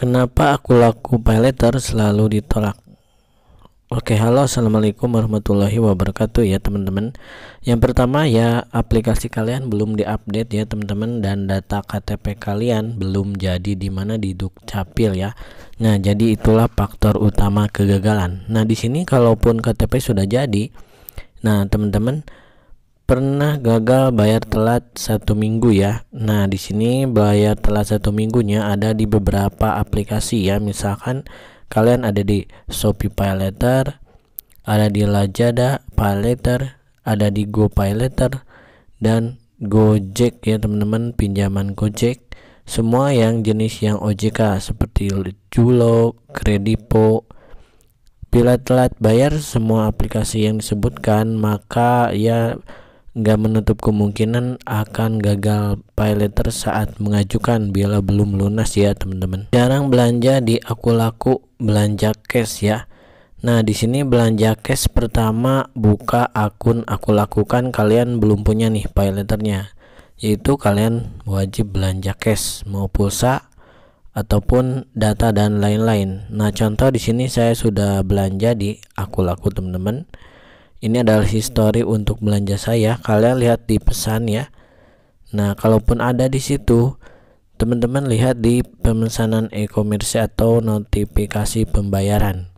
Kenapa aku laku pay letter selalu ditolak? Oke, halo assalamualaikum warahmatullahi wabarakatuh ya teman-teman. Yang pertama ya aplikasi kalian belum diupdate ya teman-teman dan data KTP kalian belum jadi di mana di dukcapil ya. Nah jadi itulah faktor utama kegagalan. Nah di sini kalaupun KTP sudah jadi, nah teman-teman pernah gagal bayar telat satu minggu ya. Nah, di sini bayar telat satu minggunya ada di beberapa aplikasi ya. Misalkan kalian ada di Shopee PayLater, ada di Lazada PayLater, ada di Go GoPayLater dan Gojek ya teman-teman, pinjaman Gojek. Semua yang jenis yang OJK seperti Julo, Kredipo, Bila telat bayar semua aplikasi yang disebutkan, maka ya nggak menutup kemungkinan akan gagal paylater saat mengajukan bila belum lunas ya teman-teman jarang belanja di aku laku belanja cash ya Nah di sini belanja cash pertama buka akun aku lakukan kalian belum punya nih paylaternya yaitu kalian wajib belanja cash mau pulsa ataupun data dan lain-lain. Nah contoh di sini saya sudah belanja di aku laku teman-teman ini adalah history untuk belanja saya kalian lihat di pesan ya nah kalaupun ada di situ teman-teman lihat di pemesanan e-commerce atau notifikasi pembayaran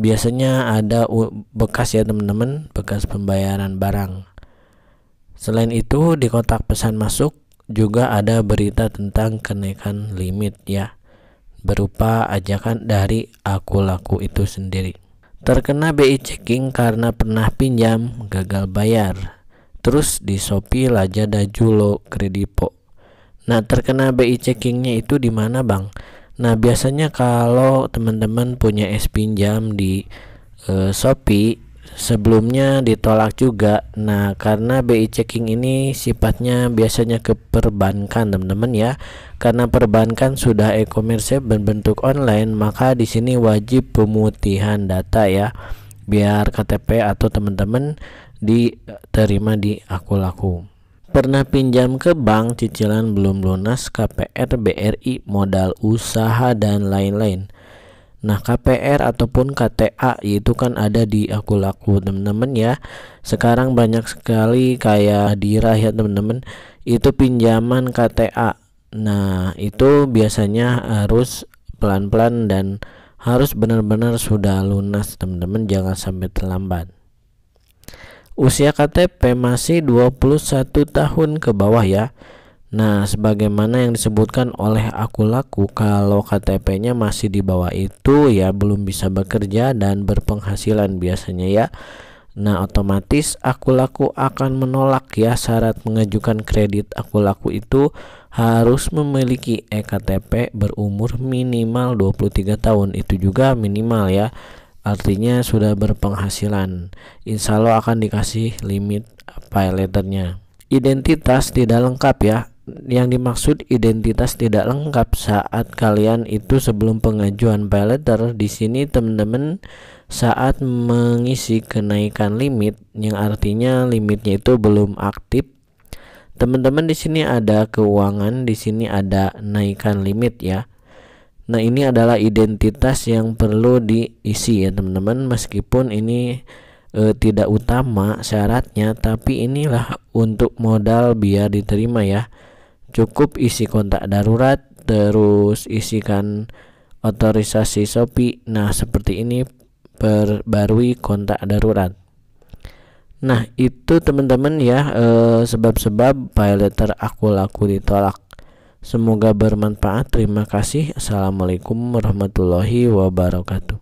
biasanya ada bekas ya teman-teman bekas pembayaran barang selain itu di kotak pesan masuk juga ada berita tentang kenaikan limit ya berupa ajakan dari aku laku itu sendiri Terkena BI checking karena pernah pinjam gagal bayar. Terus di Shopee Lazada Julo Kredipo. Nah, terkena BI checkingnya itu di mana, Bang? Nah, biasanya kalau teman-teman punya es pinjam di e, Shopee sebelumnya ditolak juga. Nah, karena BI checking ini sifatnya biasanya ke perbankan, teman-teman ya. Karena perbankan sudah e-commerce berbentuk online, maka di sini wajib pemutihan data ya. Biar KTP atau teman-teman diterima di aku laku Pernah pinjam ke bank, cicilan belum lunas, KPR, BRI, modal usaha dan lain-lain. Nah, KPR ataupun KTA itu kan ada di aku laku teman-teman ya. Sekarang banyak sekali kayak di ya teman-teman. Itu pinjaman KTA. Nah, itu biasanya harus pelan-pelan dan harus benar-benar sudah lunas teman-teman, jangan sampai terlambat. Usia KTP masih 21 tahun ke bawah ya. Nah, sebagaimana yang disebutkan oleh aku laku, kalau KTP-nya masih di bawah itu ya belum bisa bekerja dan berpenghasilan biasanya ya. Nah, otomatis aku laku akan menolak ya syarat mengajukan kredit aku laku itu harus memiliki ektp berumur minimal 23 tahun. Itu juga minimal ya. Artinya sudah berpenghasilan. Insya Allah akan dikasih limit pay letternya identitas tidak lengkap ya yang dimaksud identitas tidak lengkap saat kalian itu sebelum pengajuan pay letter di sini teman-teman saat mengisi kenaikan limit yang artinya limitnya itu belum aktif teman-teman di sini ada keuangan di sini ada naikan limit ya nah ini adalah identitas yang perlu diisi ya teman-teman meskipun ini e, tidak utama syaratnya tapi inilah untuk modal biar diterima ya cukup isi kontak darurat terus isikan otorisasi Shopee nah seperti ini perbarui kontak darurat nah itu teman-teman ya eh, sebab-sebab eh, file letter aku laku ditolak semoga bermanfaat terima kasih assalamualaikum warahmatullahi wabarakatuh